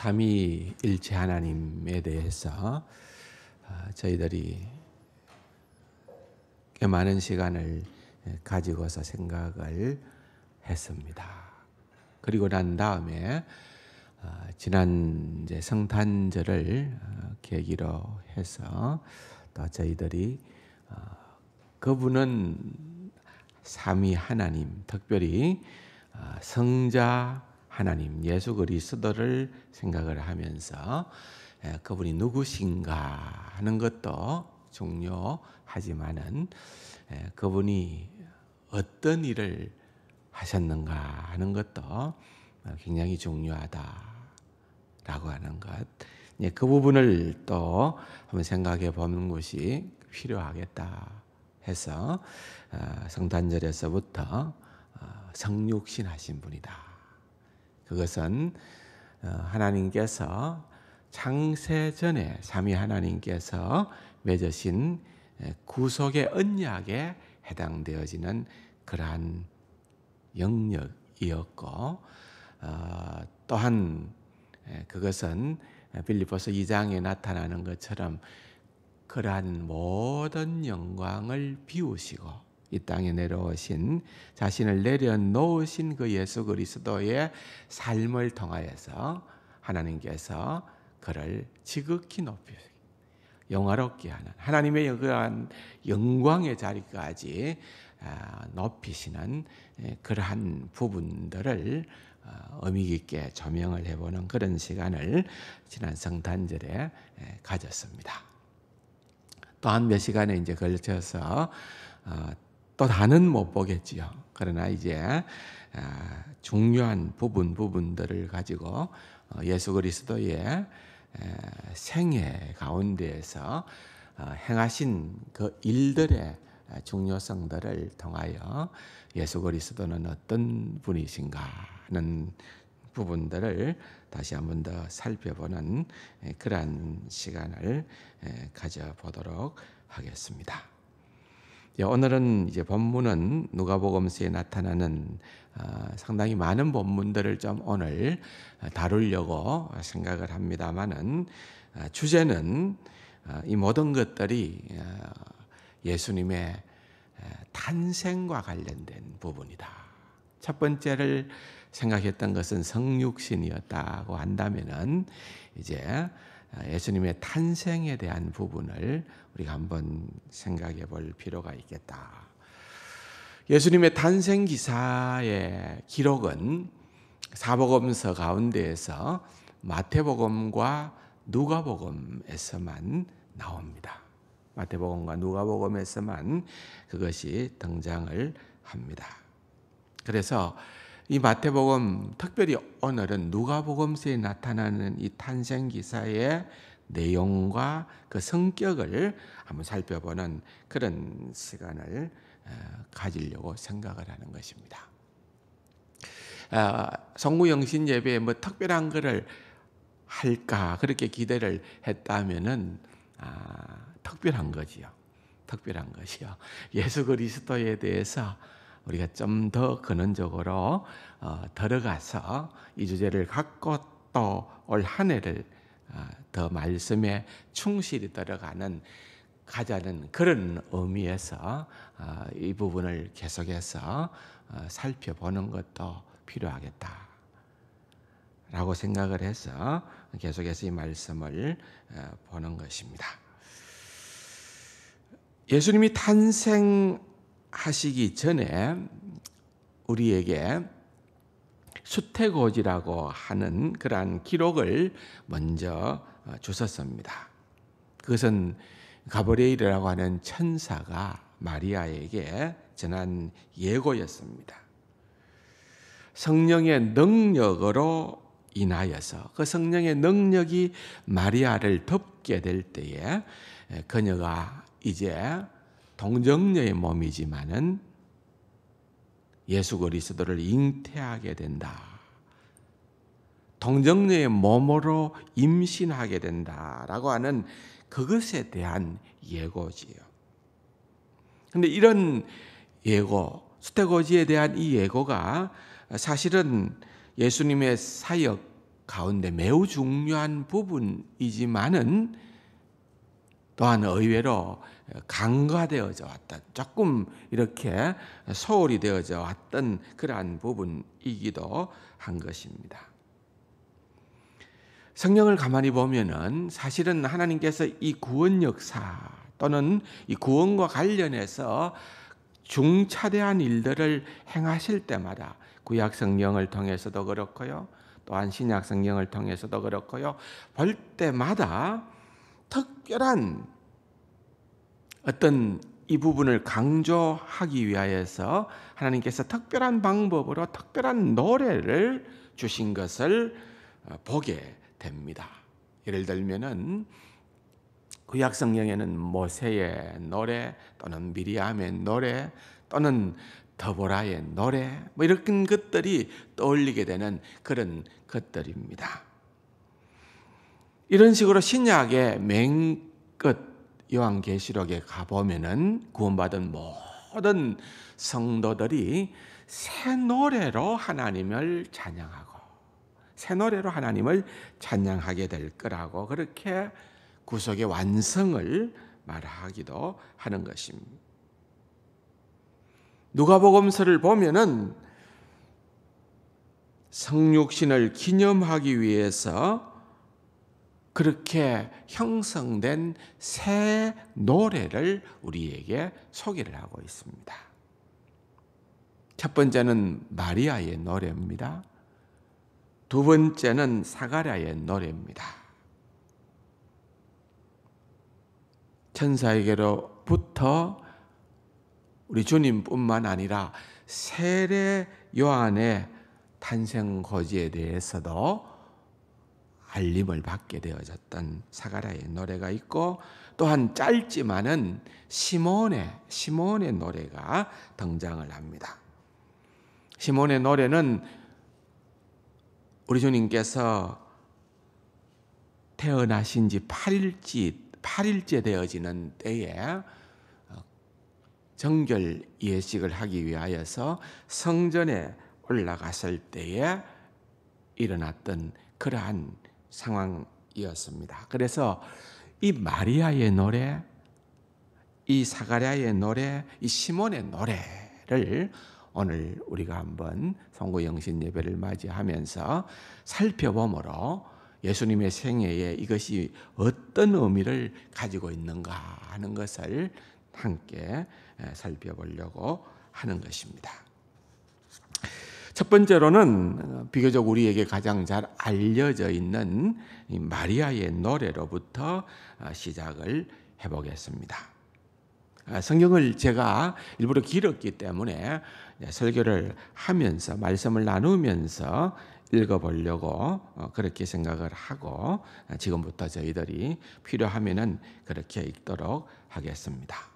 삼위일체 하나님에 대해서 아, 저희들이 꽤 많은 시간을 예, 가지고서 생각을 했습니다. 그리고 난 다음에 아, 지난 이제 성탄절을 아, 계기로 해서 또 저희들이 그분은 삼위 하나님, 특별히 성자 하나님 예수 그리스도를 생각을 하면서 예, 그분이 누구신가 하는 것도 중요하지만은 예, 그분이 어떤 일을 하셨는가 하는 것도 굉장히 중요하다라고 하는 것. 예, 그 부분을 또 한번 생각해 보는 것이 필요하겠다 해서 어, 성탄절에서부터 어, 성육신 하신 분이다. 그것은 어, 하나님께서 창세 전에 삼위 하나님께서 맺으신 구속의 언약에 해당되어지는 그러한 영역이었고 어, 또한 그것은 빌리포스 2장에 나타나는 것처럼 그러한 모든 영광을 비우시고 이 땅에 내려오신 자신을 내려놓으신 그 예수 그리스도의 삶을 통하여서 하나님께서 그를 지극히 높이 영화롭게 하는 하나님의 그러한 영광의 자리까지 아, 높이시는 예, 그러한 부분들을 어, 의미 깊게 조명을 해보는 그런 시간을 지난 성탄절에 예, 가졌습니다. 또한 몇 시간에 이제 걸쳐서 어, 또 다는 못 보겠지요. 그러나 이제 아, 중요한 부분 부분들을 가지고 어, 예수 그리스도의 생애 가운데에서 어, 행하신 그 일들의 아, 중요성들을 통하여 예수 그리스도는 어떤 분이신가 하는 부분들을 다시 한번더 살펴보는 그러한 시간을 가져보도록 하겠습니다. 예, 오늘은 이제 본문은 누가복음서에 나타나는 아, 상당히 많은 본문들을 좀 오늘 아, 다루려고 생각을 합니다만은 아, 주제는 이 모든 것들이 예수님의 탄생과 관련된 부분이다. 첫 번째를 생각했던 것은 성육신이었다고 한다면은 이제 아, 예수님의 탄생에 대한 부분을 우리가 한번 생각해 볼 필요가 있겠다. 예수님의 탄생 기사의 기록은 사복음서 가운데에서 마태복음과 누가복음에서만 나옵니다. 마태복음과 누가복음에서만 그것이 등장을 합니다. 그래서 이 마태복음 특별히 오늘은 누가복음서에 나타나는 이 탄생 기사의 내용과 그 성격을 한번 살펴보는 그런 시간을 어, 가지려고 생각을 하는 것입니다. 어, 성부 영신 예배에 뭐 특별한 것을 할까 그렇게 기대를 했다면은 아, 특별한 거지요. 특별한 것이요. 예수 그리스도에 대해서 우리가 좀 더 근원적으로 어, 들어가서 이 주제를 갖고 또 올한 해를 어, 더 말씀에 충실히 들어가는 가자는 그런 의미에서 어, 이 부분을 계속해서 어, 살펴보는 것도 필요하겠다. 라고 생각을 해서 계속해서 이 말씀을 어, 보는 것입니다. 예수님이 탄생 하시기 전에 우리에게 수태고지라고 하는 그러한 기록을 먼저 어, 주셨습니다. 그것은 가브리엘이라고 하는 천사가 마리아에게 전한 예고였습니다. 성령의 능력으로 인하여서 그 성령의 능력이 마리아를 덮게 될 때에 그녀가 이제 동정녀의 몸이지만은 예수 그리스도를 잉태하게 된다. 동정녀의 몸으로 임신하게 된다라고 하는 그것에 대한 예고지요. 그런데 이런 예고, 수태고지에 대한 이 예고가 사실은 예수님의 사역 가운데 매우 중요한 부분이지만은 또한 의외로 강과되어져 왔던 조금 이렇게 소홀히 되어져 왔던 그러한 부분이기도 한 것입니다. 성령을 가만히 보면은 사실은 하나님께서 이 구원 역사 또는 이 구원과 관련해서 중차대한 일들을 행하실 때마다 구약 성경을 통해서도 그렇고요. 또한 신약 성경을 통해서도 그렇고요. 볼 때마다 특별한 어떤 이 부분을 강조하기 위하여서 하나님께서 특별한 방법으로 특별한 노래를 주신 것을 어, 보게 됩니다. 예를 들면은 구약 성경에는 모세의 노래 또는 미리암의 노래 또는 더보라의 노래 뭐 이런 것들이 떠올리게 되는 그런 것들입니다. 이런 식으로 신약의 맹끝 요한계시록에 가보면은 구원받은 모든 성도들이 새 노래로 하나님을 찬양하고 새 노래로 하나님을 찬양하게 될 거라고 그렇게 구속의 완성을 말하기도 하는 것입니다. 누가복음서를 보면은 성육신을 기념하기 위해서 그렇게 형성된 새 노래를 우리에게 소개를 하고 있습니다. 첫 번째는 마리아의 노래입니다. 두 번째는 사가랴의 노래입니다. 천사에게로부터 우리 주님뿐만 아니라 세례 요한의 탄생 거지에 대해서도 알림을 받게 되어졌던 사가라의 노래가 있고 또한 짧지만은 시몬의 시몬의 노래가 등장을 합니다. 시몬의 노래는 우리 주님께서 태어나신 지 8일째, 8일째 되어지는 때에 어, 정결 예식을 하기 위하여서 성전에 올라갔을 때에 일어났던 그러한 상황이었습니다. 그래서 이 마리아의 노래, 이 사가랴의 노래, 이 시몬의 노래를 오늘 우리가 한번 선고 영신 예배를 맞이하면서 살펴보므로 예수님의 생애에 이것이 어떤 의미를 가지고 있는가 하는 것을 함께 살펴보려고 하는 것입니다. 첫 번째로는 어, 비교적 우리에게 가장 잘 알려져 있는 이 마리아의 노래로부터 어, 시작을 해보겠습니다. 아, 성경을 제가 일부러 길었기 때문에 예, 설교를 하면서 말씀을 나누면서 읽어보려고 어, 그렇게 생각을 하고 지금부터 저희들이 필요하면은 그렇게 읽도록 하겠습니다.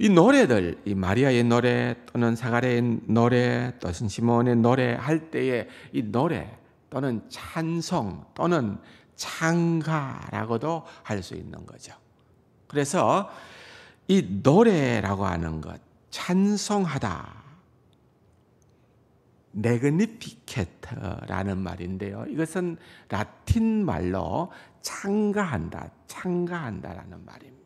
이 노래들, 이 마리아의 노래 또는 사가레의 노래 또는 시몬의 노래 할 때에 이 노래 또는 찬성 또는 창가라고도 할 수 있는 거죠. 그래서 이 노래라고 하는 것, 찬성하다 네그니피케트라는 말인데요. 이것은 라틴 말로 창가한다, 창가한다라는 말입니다.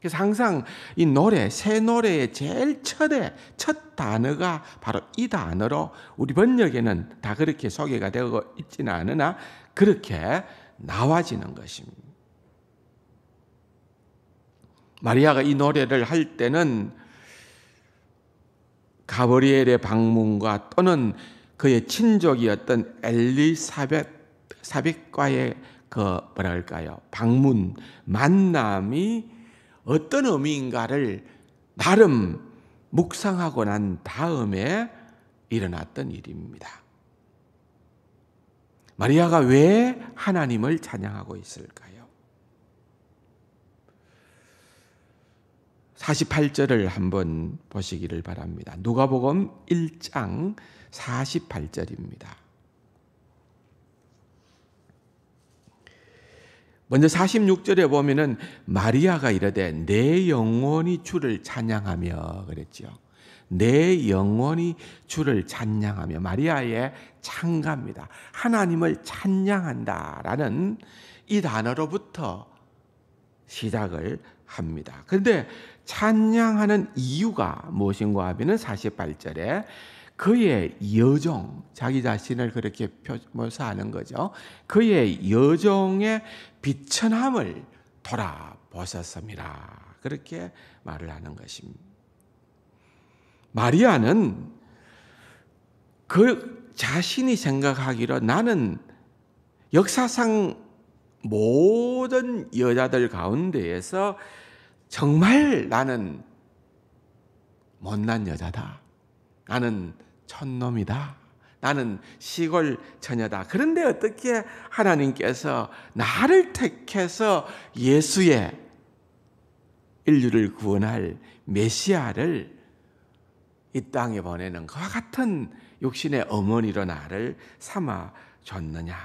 그래서 항상 이 노래, 새 노래의 제일 첫에, 첫 단어가 바로 이 단어로 우리 번역에는 다 그렇게 소개가 되고 있지는 않으나 그렇게 나와지는 것입니다. 마리아가 이 노래를 할 때는 가브리엘의 방문과 또는 그의 친족이었던 엘리사벳 사벳과의 그 뭐랄까요 방문 만남이 어떤 의미인가를 나름 묵상하고 난 다음에 일어났던 일입니다. 마리아가 왜 하나님을 찬양하고 있을까요? 48절을 한번 보시기를 바랍니다. 누가복음 1장 48절입니다. 먼저 46절에 보면은 마리아가 이르되 내 영혼이 주를 찬양하며 그랬죠내 영혼이 주를 찬양하며 마리아의 찬가입니다. 하나님을 찬양한다라는 이 단어로부터 시작을 합니다. 그런데 찬양하는 이유가 무엇인가 하면은 48절에 그의 여종 자기 자신을 그렇게 묘사하는 거죠. 그의 여종의 비천함을 돌아보셨습니다. 그렇게 말을 하는 것입니다. 마리아는 그 자신이 생각하기로 나는 역사상 모든 여자들 가운데에서 정말 나는 못난 여자다. 나는 촌놈이다. 나는 시골 처녀다. 그런데 어떻게 하나님께서 나를 택해서 예수의 인류를 구원할 메시아를 이 땅에 보내는 그와 같은 육신의 어머니로 나를 삼아 줬느냐.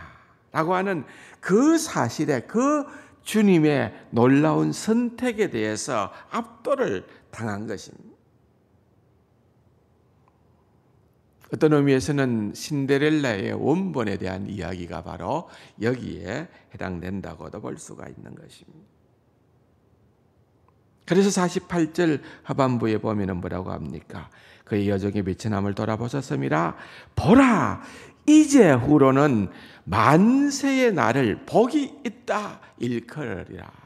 라고 하는 그 사실에 그 주님의 놀라운 선택에 대해서 압도를 당한 것입니다. 어떤 의미에서는 신데렐라의 원본에 대한 이야기가 바로 여기에 해당된다고도 볼 수가 있는 것입니다. 그래서 48절 하반부에 보면은 뭐라고 합니까? 그의 여정에 미친함을 돌아보셨습니다. 보라! 이제 후로는 만세의 날을 복이 있다 일컬으리라.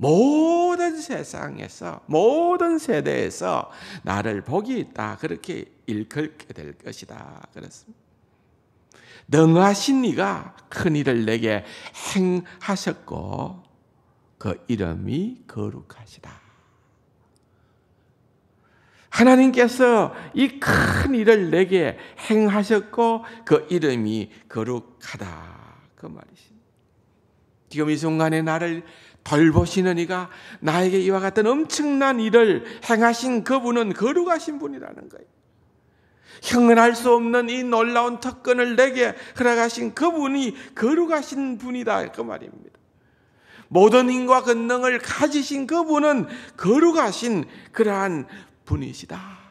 모든 세상에서 모든 세대에서 나를 복이 있다 그렇게 일컬게 될 것이다 그렇습니다. 능하신 이가 큰 일을 내게 행하셨고 그 이름이 거룩하시다. 하나님께서 이 큰 일을 내게 행하셨고 그 이름이 거룩하다 그 말이시. 지금 이 순간에 나를 벌보시는 이가 나에게 이와 같은 엄청난 일을 행하신 그분은 거룩하신 분이라는 거예요. 형언할 수 없는 이 놀라운 특권을 내게 허락하신 그분이 거룩하신 분이다 그 말입니다. 모든 힘과 권능을 가지신 그분은 거룩하신 그러한 분이시다.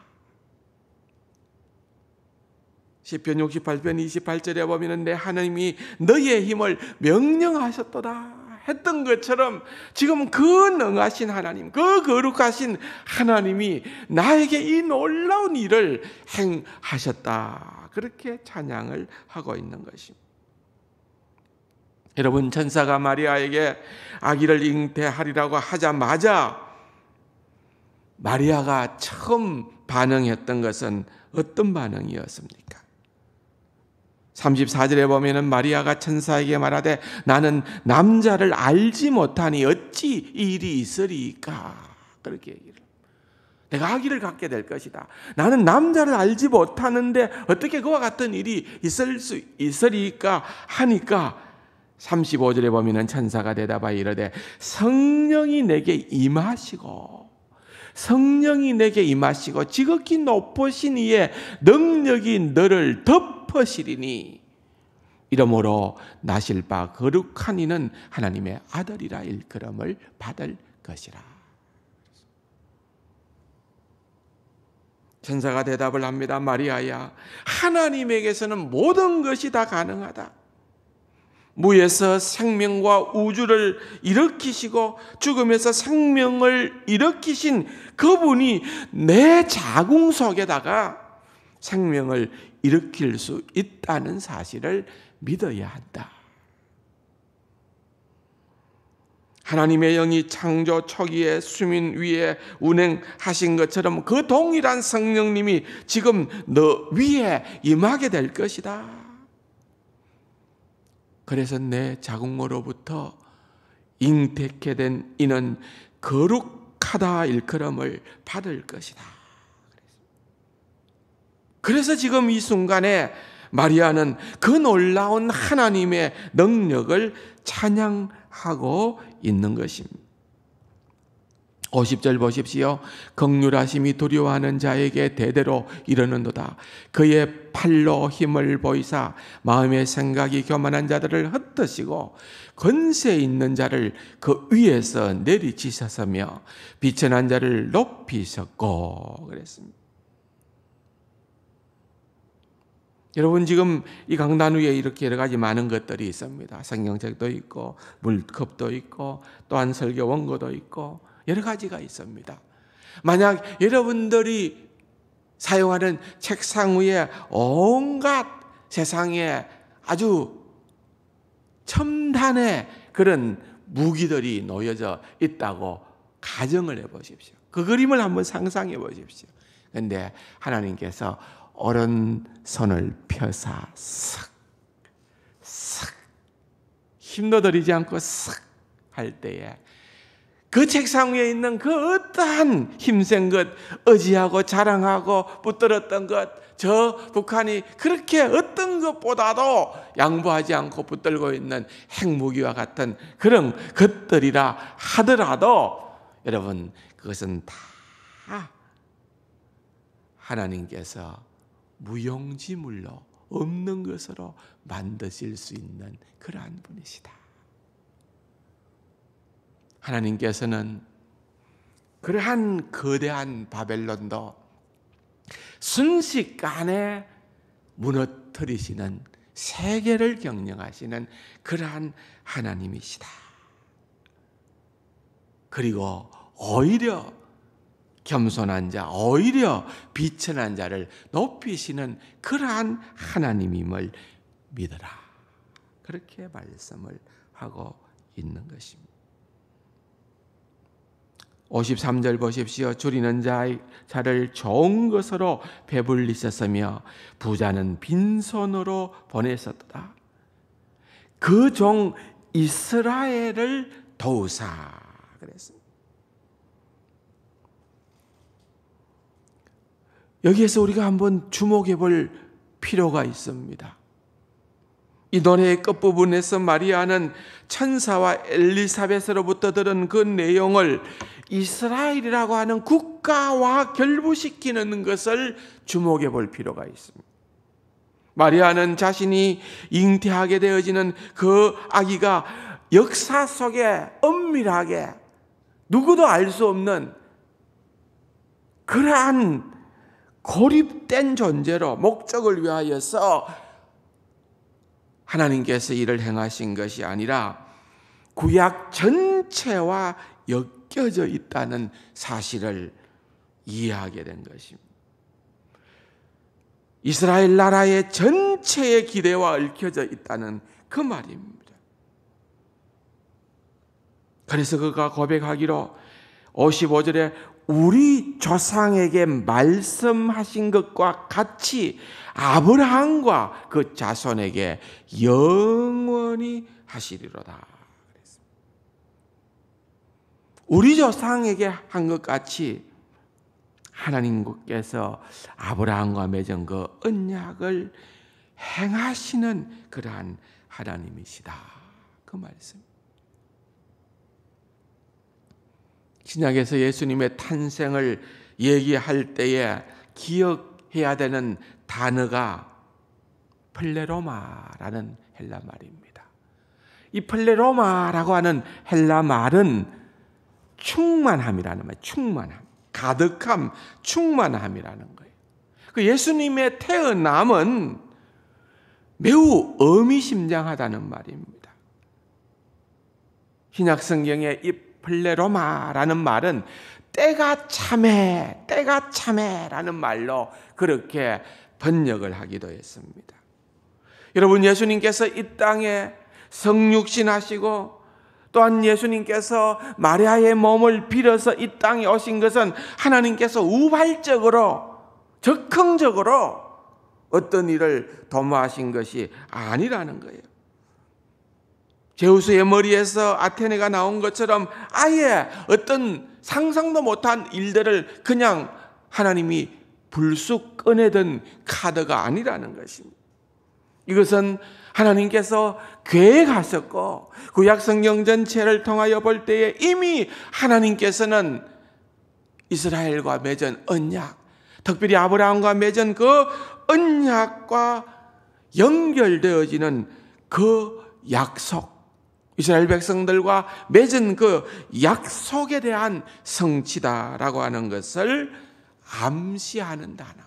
시편 68편 28절에 보면 내 하나님이 너희의 힘을 명령하셨도다 했던 것처럼 지금 그 능하신 하나님, 그 거룩하신 하나님이 나에게 이 놀라운 일을 행하셨다. 그렇게 찬양을 하고 있는 것입니다. 여러분 천사가 마리아에게 아기를 잉태하리라고 하자마자 마리아가 처음 반응했던 것은 어떤 반응이었습니까? 34절에 보면은 마리아가 천사에게 말하되 나는 남자를 알지 못하니 어찌 일이 있으리까 그렇게 얘기를 내가 아기를 갖게 될 것이다. 나는 남자를 알지 못하는데 어떻게 그와 같은 일이 있을 수 있으리까 하니까 35절에 보면은 천사가 대답하여 이르되 성령이 내게 임하시고 성령이 내게 임하시고 지극히 높으신 이의 능력이 너를 덮 엎으시리니 이러므로 나실 바 거룩한 이는 하나님의 아들이라 일그름을 받을 것이라. 천사가 대답을 합니다. 마리아야, 하나님에게서는 모든 것이 다 가능하다. 무에서 생명과 우주를 일으키시고 죽음에서 생명을 일으키신 그분이 내 자궁 속에다가 생명을 일으킬 수 있다는 사실을 믿어야 한다. 하나님의 영이 창조 초기에 수민 위에 운행하신 것처럼 그 동일한 성령님이 지금 너 위에 임하게 될 것이다. 그래서 내 자궁으로부터 잉태케 된 이는 거룩하다 일컬음을 받을 것이다. 그래서 지금 이 순간에 마리아는 그 놀라운 하나님의 능력을 찬양하고 있는 것입니다. 50절 보십시오. 극률하심이 두려워하는 자에게 대대로 이르는도다. 그의 팔로 힘을 보이사 마음의 생각이 교만한 자들을 흩뜨시고 근세 있는 자를 그 위에서 내리치셨으며 비천한 자를 높이셨고 그랬습니다. 여러분 지금 이 강단 위에 이렇게 여러 가지 많은 것들이 있습니다. 성경책도 있고 물컵도 있고 또한 설교 원고도 있고 여러 가지가 있습니다. 만약 여러분들이 사용하는 책상 위에 온갖 세상에 아주 첨단의 그런 무기들이 놓여져 있다고 가정을 해 보십시오. 그 그림을 한번 상상해 보십시오. 근데 하나님께서 오른손을 펴사 싹, 싹, 힘도들이지 않고 싹 할 때에 그 책상 위에 있는 그 어떠한 힘센 것, 의지하고 자랑하고 붙들었던 것, 저 북한이 그렇게 어떤 것보다도 양보하지 않고 붙들고 있는 핵무기와 같은 그런 것들이라 하더라도 여러분, 그것은 다 하나님께서 무용지물로 없는 것으로 만드실 수 있는 그러한 분이시다. 하나님께서는 그러한 거대한 바벨론도 순식간에 무너뜨리시는 세계를 경영하시는 그러한 하나님이시다. 그리고 오히려 겸손한 자, 오히려 빛천난 자를 높이시는 그러한 하나님임을 믿어라. 그렇게 말씀을 하고 있는 것입니다. 53절 보십시오. 줄이는 자를 좋은 것으로 배불리셨으며 부자는 빈손으로 보냈었다. 그 종 이스라엘을 도우사 그랬습니다. 여기에서 우리가 한번 주목해 볼 필요가 있습니다. 이 노래의 끝부분에서 마리아는 천사와 엘리사벳으로부터 들은 그 내용을 이스라엘이라고 하는 국가와 결부시키는 것을 주목해 볼 필요가 있습니다. 마리아는 자신이 잉태하게 되어지는 그 아기가 역사 속에 엄밀하게 누구도 알 수 없는 그러한 고립된 존재로 목적을 위하여서 하나님께서 일을 행하신 것이 아니라 구약 전체와 엮여져 있다는 사실을 이해하게 된 것입니다. 이스라엘 나라의 전체의 기대와 얽혀져 있다는 그 말입니다. 그래서 그가 고백하기로 55절에 우리 조상에게 말씀하신 것과 같이 아브라함과 그 자손에게 영원히 하시리로다. 우리 조상에게 한 것 같이 하나님께서 아브라함과 맺은 그 언약을 행하시는 그러한 하나님이시다. 그 말씀. 신약에서 예수님의 탄생을 얘기할 때에 기억해야 되는 단어가 플레로마라는 헬라 말입니다. 이 플레로마라고 하는 헬라 말은 충만함이라는 말, 충만함, 가득함, 충만함이라는 거예요. 그 예수님의 태어남은 매우 의미심장하다는 말입니다. 신약성경의 이 플레로마라는 말은 때가 참해, 때가 참해라는 말로 그렇게 번역을 하기도 했습니다. 여러분 예수님께서 이 땅에 성육신하시고 또한 예수님께서 마리아의 몸을 빌어서 이 땅에 오신 것은 하나님께서 우발적으로 적극적으로 어떤 일을 도모하신 것이 아니라는 거예요. 제우스의 머리에서 아테네가 나온 것처럼 아예 어떤 상상도 못한 일들을 그냥 하나님이 불쑥 꺼내던 카드가 아니라는 것입니다. 이것은 하나님께서 계획하셨고 구약 성경 전체를 통하여 볼 때에 이미 하나님께서는 이스라엘과 맺은 언약, 특별히 아브라함과 맺은 그 언약과 연결되어지는 그 약속 이스라엘 백성들과 맺은 그 약속에 대한 성취다라고 하는 것을 암시하는 단어.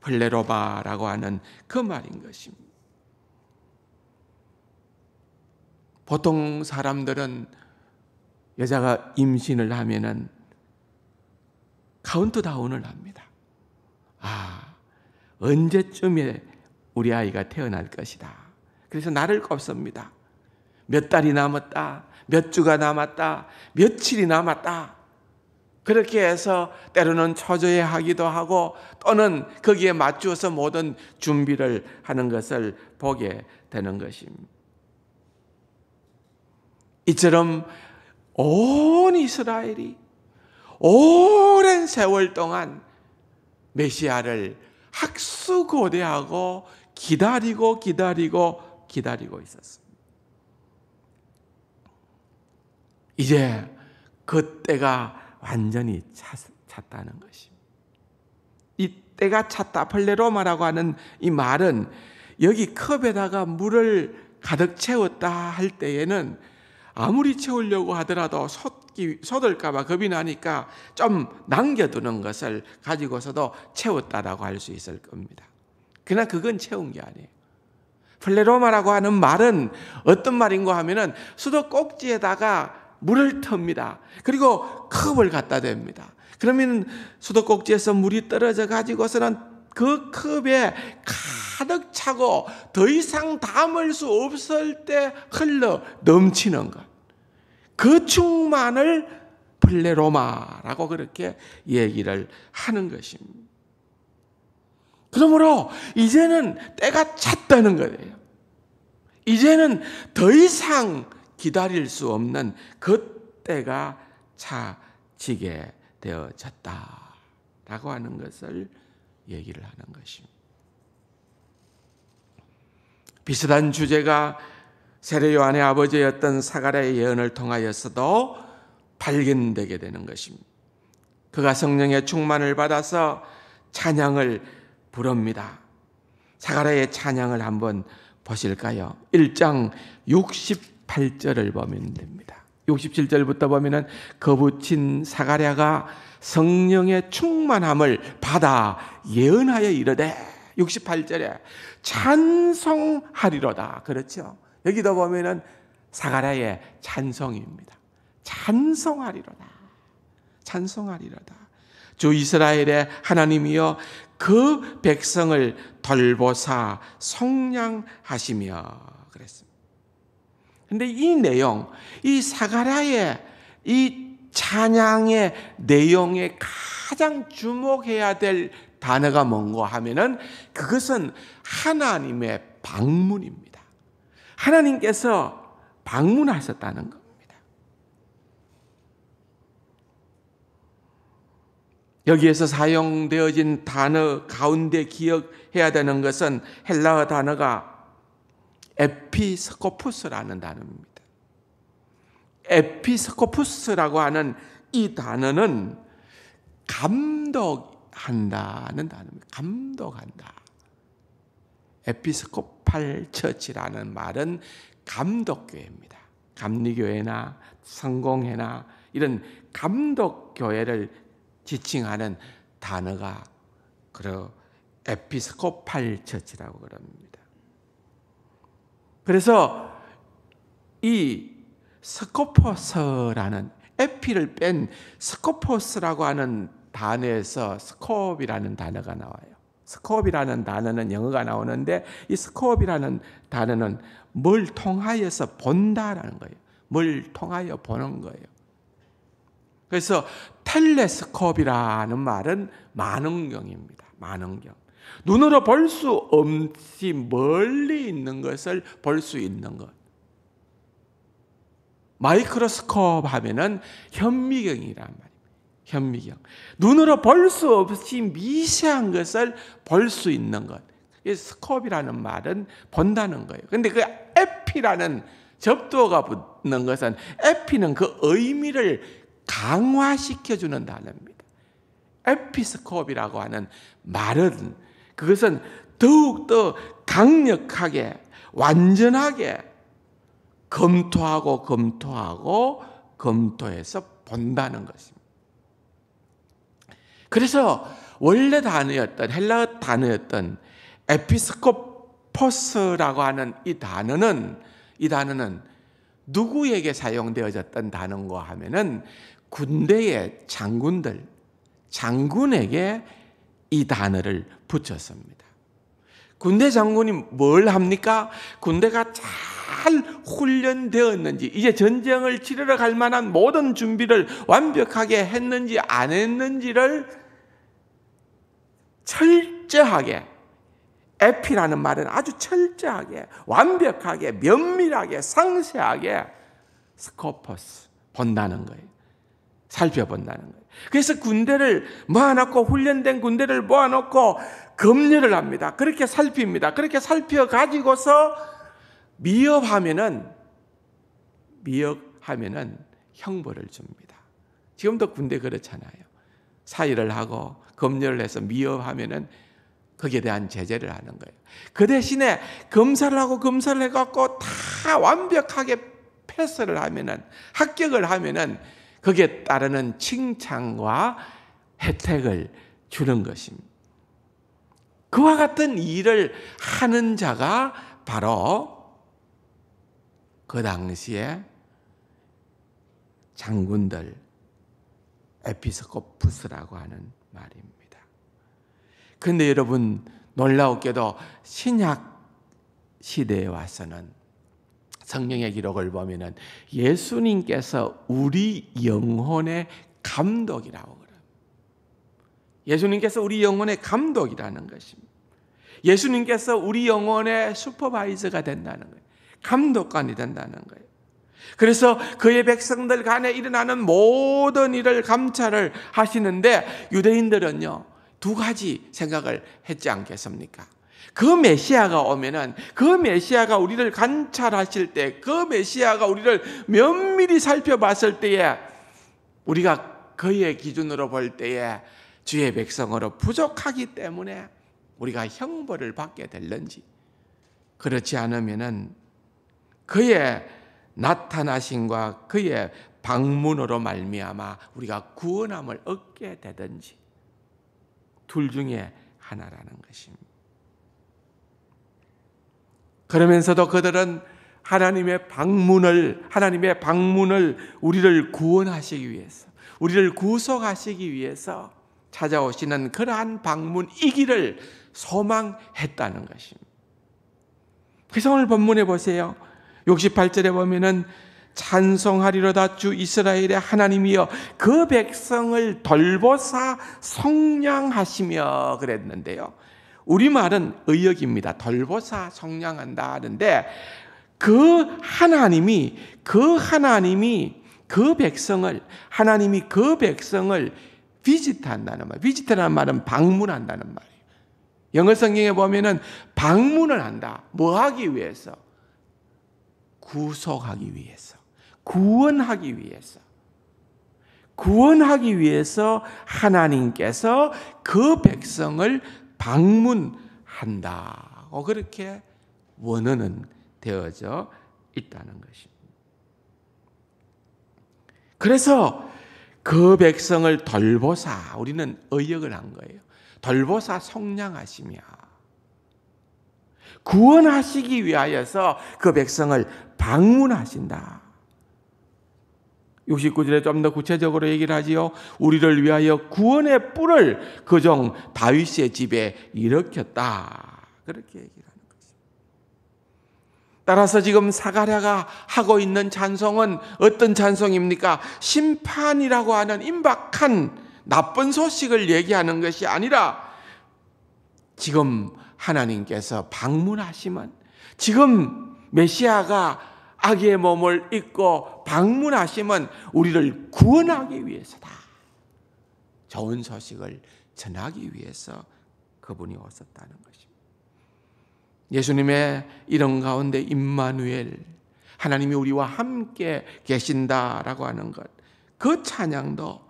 플레로바라고 하는 그 말인 것입니다. 보통 사람들은 여자가 임신을 하면은 카운트다운을 합니다. 아, 언제쯤에 우리 아이가 태어날 것이다. 그래서 나를 꼽습니다. 몇 달이 남았다. 몇 주가 남았다. 며칠이 남았다. 그렇게 해서 때로는 초조해하기도 하고 또는 거기에 맞추어서 모든 준비를 하는 것을 보게 되는 것입니다. 이처럼 온 이스라엘이 오랜 세월 동안 메시아를 학수고대하고 기다리고 기다리고 기다리고 있었습니다. 이제 그 때가 완전히 찼다는 것입니다. 이 때가 찼다 플레로마라고 하는 이 말은 여기 컵에다가 물을 가득 채웠다 할 때에는 아무리 채우려고 하더라도 솟기, 쏟을까봐 겁이 나니까 좀 남겨두는 것을 가지고서도 채웠다라고 할 수 있을 겁니다. 그러나 그건 채운 게 아니에요. 플레로마라고 하는 말은 어떤 말인가 하면은 수도 꼭지에다가 물을 텁니다. 그리고 컵을 갖다 댑니다. 그러면 수도꼭지에서 물이 떨어져 가지고서는 그 컵에 가득 차고 더 이상 담을 수 없을 때 흘러 넘치는 것. 그 충만을 플레로마라고 그렇게 얘기를 하는 것입니다. 그러므로 이제는 때가 찼다는 거예요. 이제는 더 이상 기다릴 수 없는 그때가 차지게 되어졌다. 라고 하는 것을 얘기를 하는 것입니다. 비슷한 주제가 세례 요한의 아버지였던 사가랴의 예언을 통하여서도 발견되게 되는 것입니다. 그가 성령의 충만을 받아서 찬양을 부릅니다. 사가랴의 찬양을 한번 보실까요? 1장 60 8절을 보면 됩니다. 67절부터 보면은 거부친 사가랴가 성령의 충만함을 받아 예언하여 이르되 68절에 찬송하리로다. 그렇죠? 여기도 보면은 사가랴의 찬송입니다. 찬송하리로다. 찬송하리로다. 주 이스라엘의 하나님이여 그 백성을 돌보사 성량하시며 근데 이 내용, 이사가라의이 찬양의 내용에 가장 주목해야 될 단어가 뭔가 하면은 그것은 하나님의 방문입니다. 하나님께서 방문하셨다는 겁니다. 여기에서 사용되어진 단어 가운데 기억해야 되는 것은 헬라어 단어가 에피스코푸스라는 단어입니다. 에피스코푸스라고 하는 이 단어는 감독한다는 단어입니다. 감독한다. 에피스코팔 처치라는 말은 감독교회입니다. 감리교회나 성공회나 이런 감독교회를 지칭하는 단어가 그러 에피스코팔 처치라고 그럽니다. 그래서 이 스코퍼스라는 에피를 뺀 스코퍼스라고 하는 단어에서 스코업이라는 단어가 나와요. 스코업이라는 단어는 영어가 나오는데 이 스코업이라는 단어는 뭘 통하여서 본다라는 거예요. 뭘 통하여 보는 거예요. 그래서 텔레스콥이라는 말은 만원경입니다. 만원경. 눈으로 볼 수 없이 멀리 있는 것을 볼 수 있는 것. 마이크로스컵 코 하면은 현미경이란 말입니다. 현미경. 눈으로 볼 수 없이 미세한 것을 볼 수 있는 것. 이 스컵이라는 말은 본다는 거예요. 근데 그 에피라는 접두어가 붙는 것은 에피는 그 의미를 강화시켜주는 단어입니다. 에피스콥이라고 하는 말은 그것은 더욱더 강력하게, 완전하게 검토하고 검토하고 검토해서 본다는 것입니다. 그래서 원래 단어였던 헬라 단어였던 에피스코포스라고 하는 이 단어는 이 단어는 누구에게 사용되어졌던 단어인가 하면은 군대의 장군들 장군에게 이 단어를 붙였습니다. 군대 장군이 뭘 합니까? 군대가 잘 훈련되었는지, 이제 전쟁을 치르러 갈 만한 모든 준비를 완벽하게 했는지 안 했는지를 철저하게, 에피라는 말은 아주 철저하게, 완벽하게, 면밀하게, 상세하게 스코퍼스 본다는 거예요. 살펴본다는 거예요. 그래서 군대를 모아놓고 훈련된 군대를 모아놓고 검열을 합니다. 그렇게 살핍니다. 그렇게 살펴 가지고서 미흡하면은 미흡하면은 형벌을 줍니다. 지금도 군대 그렇잖아요. 사의를 하고 검열을 해서 미흡하면은 거기에 대한 제재를 하는 거예요. 그 대신에 검사를 하고 검사를 해갖고 다 완벽하게 패스를 하면은 합격을 하면은 거기에 따르는 칭찬과 혜택을 주는 것입니다. 그와 같은 일을 하는 자가 바로 그 당시에 장군들 에피스코푸스라고 하는 말입니다. 그런데 여러분 놀라웠게도 신약 시대에 와서는 성령의 기록을 보면은 예수님께서 우리 영혼의 감독이라고 그래요. 예수님께서 우리 영혼의 감독이라는 것입니다. 예수님께서 우리 영혼의 슈퍼바이저가 된다는 거예요. 감독관이 된다는 거예요. 그래서 그의 백성들 간에 일어나는 모든 일을 감찰을 하시는데 유대인들은요 두 가지 생각을 했지 않겠습니까? 그 메시아가 오면은 그 메시아가 우리를 관찰하실 때, 그 메시아가 우리를 면밀히 살펴봤을 때에 우리가 그의 기준으로 볼 때에 주의 백성으로 부족하기 때문에 우리가 형벌을 받게 될는지 그렇지 않으면은 그의 나타나심과 그의 방문으로 말미암아 우리가 구원함을 얻게 되든지 둘 중에 하나라는 것입니다. 그러면서도 그들은 하나님의 방문을 하나님의 방문을 우리를 구원하시기 위해서 우리를 구속하시기 위해서 찾아오시는 그러한 방문이기를 소망했다는 것입니다. 그래서 오늘 본문에 보세요. 68절에 보면은 찬송하리로다 주 이스라엘의 하나님이여 그 백성을 돌보사 성량하시며 그랬는데요. 우리말은 의역입니다. 돌보사 성량한다 하는데 그 하나님이 그 하나님이 그 백성을 하나님이 그 백성을 비지트한다는 말. 비지트라는 말은 방문한다는 말이에요. 영어 성경에 보면은 방문을 한다. 뭐 하기 위해서? 구속하기 위해서. 구원하기 위해서. 구원하기 위해서 하나님께서 그 백성을 방문한다 그렇게 원어는 되어져 있다는 것입니다. 그래서 그 백성을 돌보사 우리는 의역을 한 거예요. 돌보사 성량하시며 구원하시기 위하여서 그 백성을 방문하신다. 69절에 좀 더 구체적으로 얘기를 하지요. 우리를 위하여 구원의 뿔을 그정 다윗의 집에 일으켰다. 그렇게 얘기를 하는 것입니다. 따라서 지금 사가랴가 하고 있는 찬송은 어떤 찬송입니까? 심판이라고 하는 임박한 나쁜 소식을 얘기하는 것이 아니라 지금 하나님께서 방문하시면 지금 메시아가 악의 몸을 입고 방문하심은 우리를 구원하기 위해서다. 좋은 소식을 전하기 위해서 그분이 오셨다는 것입니다. 예수님의 이런 가운데 임마누엘 하나님이 우리와 함께 계신다라고 하는 것. 그 찬양도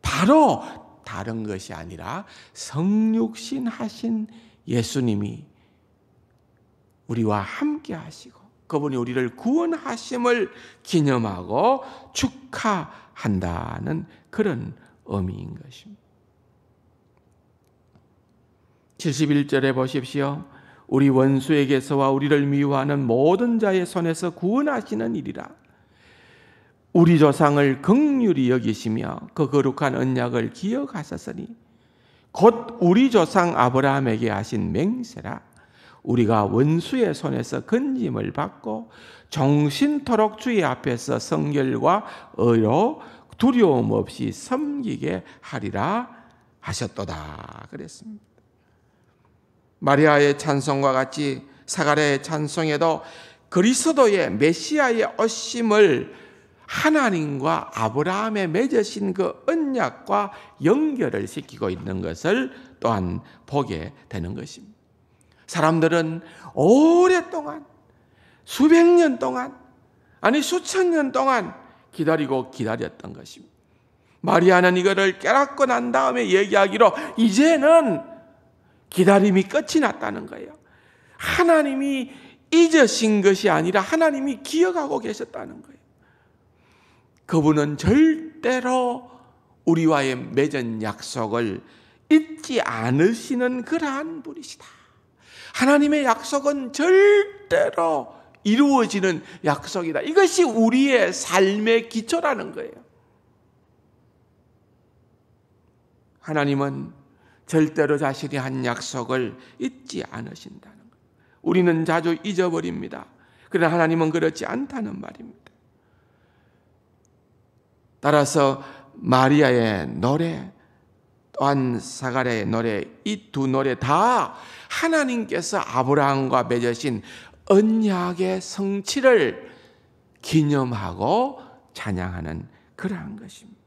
바로 다른 것이 아니라 성육신 하신 예수님이 우리와 함께 하시고 그분이 우리를 구원하심을 기념하고 축하한다는 그런 의미인 것입니다. 71절에 보십시오. 우리 원수에게서와 우리를 미워하는 모든 자의 손에서 구원하시는 일이라. 우리 조상을 극률이 여기시며 그 거룩한 언약을 기억하셨으니 곧 우리 조상 아브라함에게 하신 맹세라. 우리가 원수의 손에서 근짐을 받고 정신토록 주의 앞에서 성결과 의로 두려움 없이 섬기게 하리라 하셨도다 그랬습니다. 마리아의 찬송과 같이 사가랴의 찬송에도 그리스도의 메시아의 오심을 하나님과 아브라함에 맺으신 그 언약과 연결을 시키고 있는 것을 또한 보게 되는 것입니다. 사람들은 오랫동안 수백 년 동안 아니 수천 년 동안 기다리고 기다렸던 것입니다. 마리아는 이거를 깨닫고 난 다음에 얘기하기로 이제는 기다림이 끝이 났다는 거예요. 하나님이 잊으신 것이 아니라 하나님이 기억하고 계셨다는 거예요. 그분은 절대로 우리와의 맺은 약속을 잊지 않으시는 그러한 분이시다. 하나님의 약속은 절대로 이루어지는 약속이다. 이것이 우리의 삶의 기초라는 거예요. 하나님은 절대로 자신이 한 약속을 잊지 않으신다는 거예요. 우리는 자주 잊어버립니다. 그러나 하나님은 그렇지 않다는 말입니다. 따라서 마리아의 노래, 또한 사가랴의 노래 이 두 노래 다 하나님께서 아브라함과 맺으신 언약의 성취를 기념하고 찬양하는 그러한 것입니다.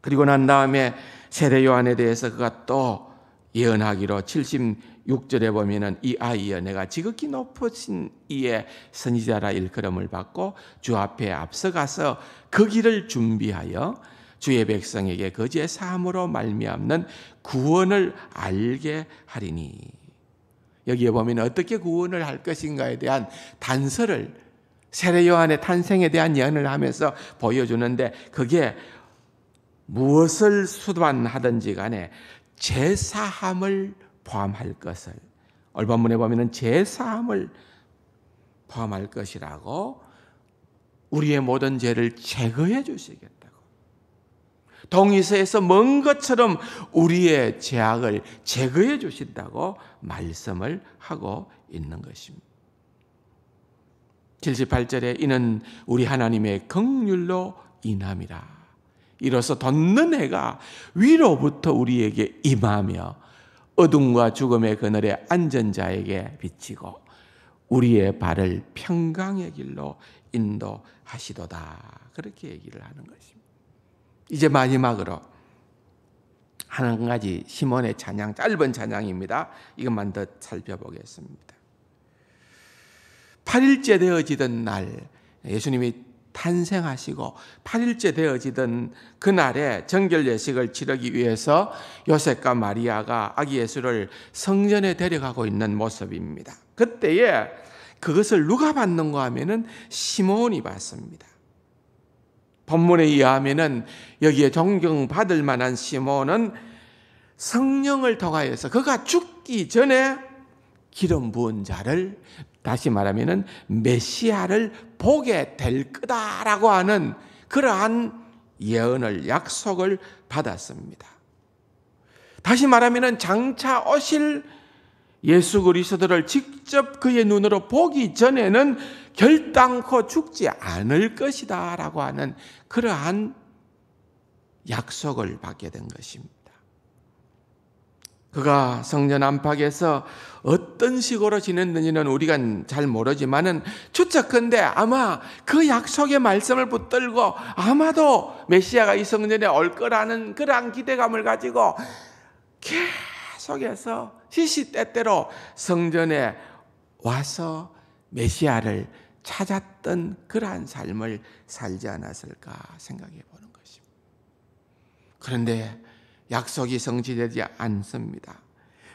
그리고 난 다음에 세례 요한에 대해서 그가 또 예언하기로 76절에 보면은 이 아이여 내가 지극히 높으신 이에 선지자라 일컬음을 받고 주 앞에 앞서가서 그 길을 준비하여 주의 백성에게 거지의 사으로 말미암는 구원을 알게 하리니 여기에 보면 어떻게 구원을 할 것인가에 대한 단서를 세례 요한의 탄생에 대한 예언을 하면서 보여주는데 그게 무엇을 수반하든지 간에 제사함을 포함할 것을 얼반문에 보면 제사함을 포함할 것이라고 우리의 모든 죄를 제거해 주시겠다. 동의서에서먼 것처럼 우리의 죄악을 제거해 주신다고 말씀을 하고 있는 것입니다. 78절에 이는 우리 하나님의 긍휼로 인함이라. 이로써 돋는 해가 위로부터 우리에게 임하며 어둠과 죽음의 그늘에 앉은 자에게 비치고 우리의 발을 평강의 길로 인도하시도다. 그렇게 얘기를 하는 것입니다. 이제 마지막으로 한 가지 시몬의 찬양, 짧은 찬양입니다. 이것만 더 살펴보겠습니다. 8일째 되어지던 날, 예수님이 탄생하시고 8일째 되어지던 그날에 정결 예식을 치르기 위해서 요셉과 마리아가 아기 예수를 성전에 데려가고 있는 모습입니다. 그때에 그것을 누가 받는가 하면은 시몬이 받습니다. 본문에 의하면은 여기에 존경받을 만한 시몬은 성령을 통하여서 그가 죽기 전에 기름 부은 자를 다시 말하면은 메시아를 보게 될 거다라고 하는 그러한 예언을 약속을 받았습니다. 다시 말하면은 장차 오실 예수 그리스도를 직접 그의 눈으로 보기 전에는 결단코 죽지 않을 것이다 라고 하는 그러한 약속을 받게 된 것입니다. 그가 성전 안팎에서 어떤 식으로 지냈는지는 우리가 잘 모르지만은 추측컨대 아마 그 약속의 말씀을 붙들고 아마도 메시아가 이 성전에 올 거라는 그러한 기대감을 가지고 계속해서 시시때때로 성전에 와서 메시아를 찾았던 그러한 삶을 살지 않았을까 생각해 보는 것입니다. 그런데 약속이 성취되지 않습니다.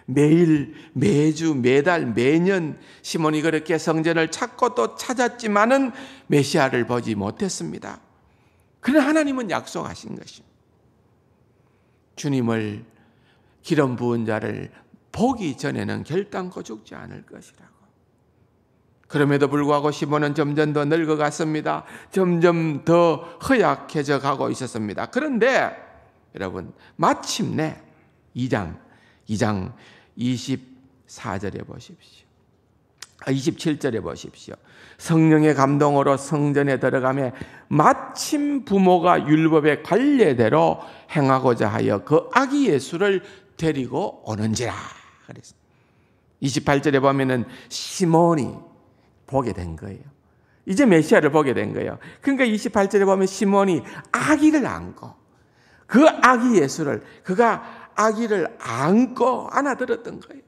매일, 매주, 매달, 매년 시몬이 그렇게 성전을 찾고 또 찾았지만은 메시아를 보지 못했습니다. 그러나 하나님은 약속하신 것입니다. 주님을 기름 부은 자를 보기 전에는 결단코 죽지 않을 것이라고. 그럼에도 불구하고 시몬은 점점 더 늙어갔습니다. 점점 더 허약해져 가고 있었습니다. 그런데 여러분 마침내 2장 2장 24절에 보십시오. 27절에 아, 보십시오. 성령의 감동으로 성전에 들어가며 마침 부모가 율법의 관례대로 행하고자 하여 그 아기 예수를 데리고 오는지라 28절에 보면은 시몬이 보게 된 거예요. 이제 메시아를 보게 된 거예요. 그러니까 28절에 보면 시몬이 아기를 안고 그 아기 예수를 그가 아기를 안고 안아들었던 거예요.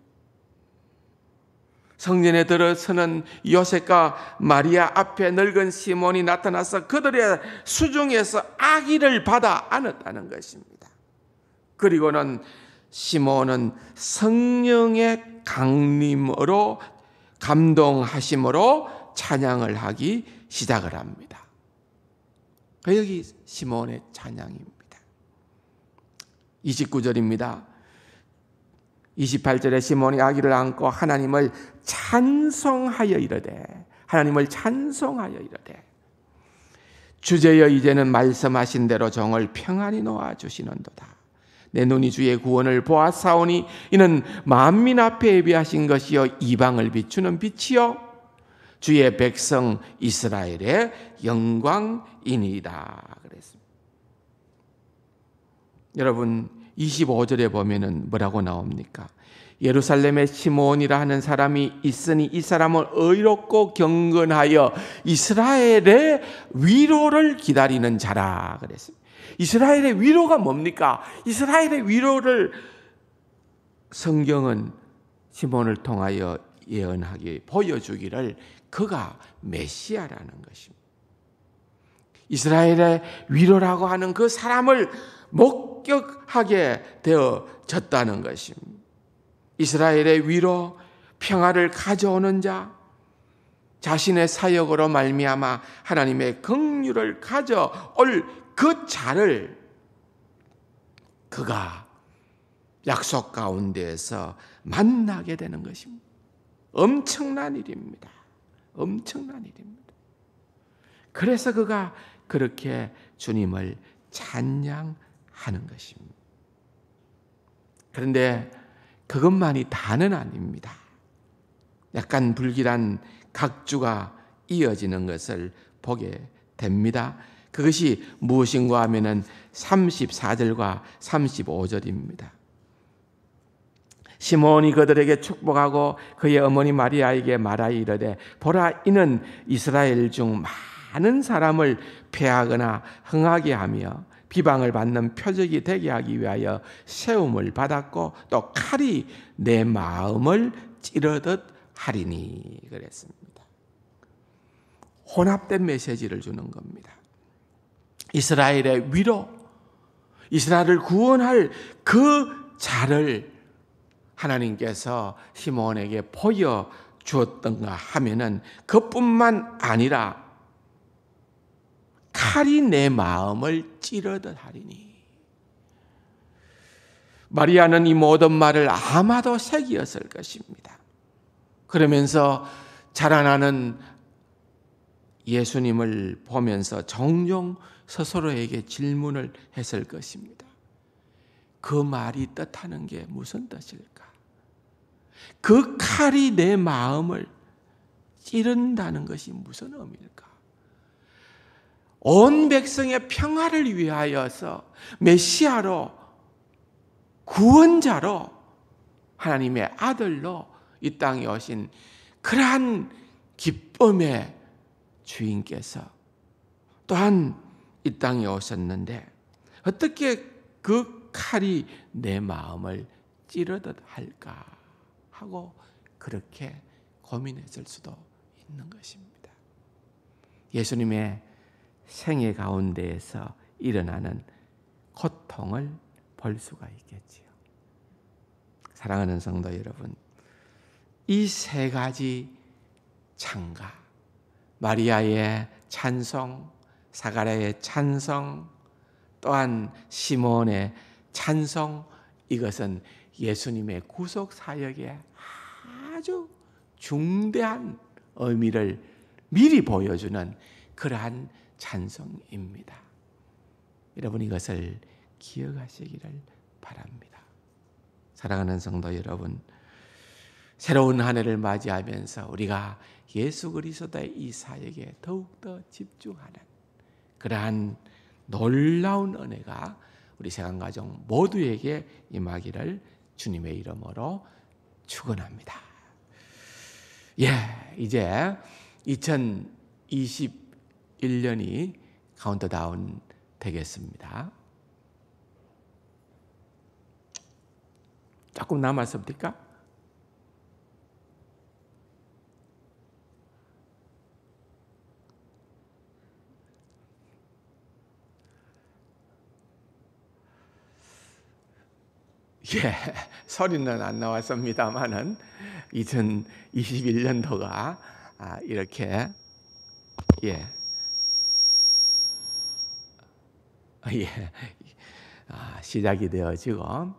성전에 들어서는 요셉과 마리아 앞에 늙은 시몬이 나타나서 그들의 수중에서 아기를 받아 안았다는 것입니다. 그리고는 시몬은 성령의 강림으로 감동하심으로 찬양을 하기 시작을 합니다. 여기 시몬의 찬양입니다. 29절입니다. 28절에 시몬이 아기를 안고 하나님을 찬송하여 이르되 하나님을 찬송하여 이르되 주제여 이제는 말씀하신 대로 정을 평안히 놓아 주시는도다. 내 눈이 주의 구원을 보았사오니 이는 만민 앞에 예비하신 것이요 이방을 비추는 빛이요 주의 백성 이스라엘의 영광이니이다 여러분 25절에 보면은 뭐라고 나옵니까? 예루살렘에 시몬이라 하는 사람이 있으니 이 사람은 의롭고 경건하여 이스라엘의 위로를 기다리는 자라 그랬습니다. 이스라엘의 위로가 뭡니까? 이스라엘의 위로를 성경은 시몬을 통하여 예언하게 보여주기를 그가 메시아라는 것입니다. 이스라엘의 위로라고 하는 그 사람을 목격하게 되어졌다는 것입니다. 이스라엘의 위로 평화를 가져오는 자 자신의 사역으로 말미암아 하나님의 긍휼을 가져올 그 자를 그가 약속 가운데에서 만나게 되는 것입니다. 엄청난 일입니다. 엄청난 일입니다. 그래서 그가 그렇게 주님을 찬양하는 것입니다. 그런데 그것만이 다는 아닙니다. 약간 불길한 각주가 이어지는 것을 보게 됩니다. 그것이 무엇인가 하면은 34절과 35절입니다. 시몬이 그들에게 축복하고 그의 어머니 마리아에게 말하여 이르되 보라 이는 이스라엘 중 많은 사람을 패하거나 흥하게 하며 비방을 받는 표적이 되게 하기 위하여 세움을 받았고 또 칼이 내 마음을 찌르듯 하리니 그랬습니다. 혼합된 메시지를 주는 겁니다. 이스라엘의 위로, 이스라엘을 구원할 그 자를 하나님께서 시몬에게 보여 주었던가 하면은 그뿐만 아니라 칼이 내 마음을 찌르듯 하리니 마리아는 이 모든 말을 아마도 새기었을 것입니다. 그러면서 자라나는 예수님을 보면서 종종 스스로에게 질문을 했을 것입니다. 그 말이 뜻하는 게 무슨 뜻일까? 그 칼이 내 마음을 찌른다는 것이 무슨 의미일까? 온 백성의 평화를 위하여서 메시아로 구원자로 하나님의 아들로 이 땅에 오신 그러한 기쁨의 주인께서 또한 이 땅에 오셨는데 어떻게 그 칼이 내 마음을 찌르듯 할까 하고 그렇게 고민했을 수도 있는 것입니다. 예수님의 생애 가운데에서 일어나는 고통을 볼 수가 있겠지요. 사랑하는 성도 여러분, 이 세 가지 창가, 마리아의 찬송, 사가라의 찬성, 또한 시몬의 찬성 이것은 예수님의 구속 사역에 아주 중대한 의미를 미리 보여주는 그러한 찬성입니다. 여러분 이것을 기억하시기를 바랍니다. 사랑하는 성도 여러분, 새로운 한 해를 맞이하면서 우리가 예수 그리스도의 이 사역에 더욱더 집중하는 그러한 놀라운 은혜가 우리 세간 가정 모두에게 임하기를 주님의 이름으로 축원합니다. 예, 이제 2021년이 카운터다운 되겠습니다. 조금 남았습니까? 예, 서리는 안 나왔습니다만은 2021년도가 아, 이렇게 예, 아, 예, 아, 시작이 되어지고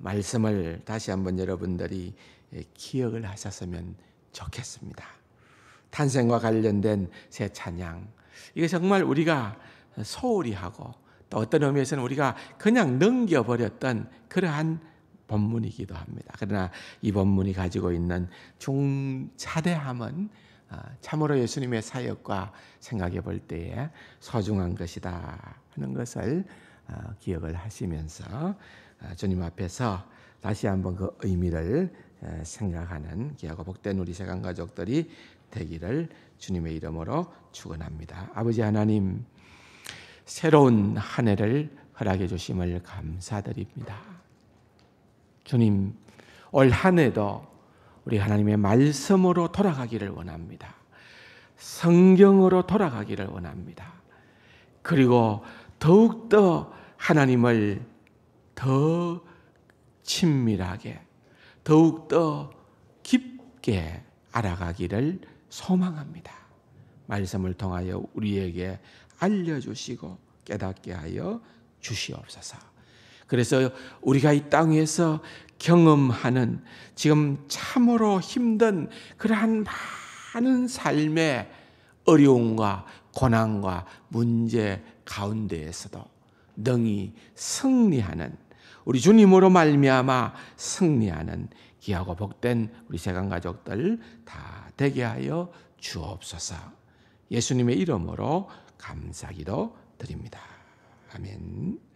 말씀을 다시 한번 여러분들이 예, 기억을 하셨으면 좋겠습니다. 탄생과 관련된 새 찬양 이게 정말 우리가 소홀히 하고 또 어떤 의미에서는 우리가 그냥 넘겨버렸던 그러한 본문이기도 합니다. 그러나 이 본문이 가지고 있는 중차대함은 아, 참으로 예수님의 사역과 생각해 볼 때에 소중한 것이다 하는 것을 아, 기억을 하시면서 아, 주님 앞에서 다시 한번 그 의미를 생각하는 기하고 복된 우리 세간 가족들이 되기를 주님의 이름으로 축원합니다. 아버지 하나님 새로운 한 해를 허락해 주심을 감사드립니다. 주님, 올 한 해도 우리 하나님의 말씀으로 돌아가기를 원합니다. 성경으로 돌아가기를 원합니다. 그리고 더욱더 하나님을 더 친밀하게, 더욱더 깊게 알아가기를 소망합니다. 말씀을 통하여 우리에게 알려주시고 깨닫게 하여 주시옵소서. 그래서 우리가 이땅에서 경험하는 지금 참으로 힘든 그러한 많은 삶의 어려움과 고난과 문제 가운데에서도 능히 승리하는 우리 주님으로 말미암아 승리하는 기하고 복된 우리 세간 가족들 다 되게 하여 주옵소서. 예수님의 이름으로 감사기도 드립니다. 아멘.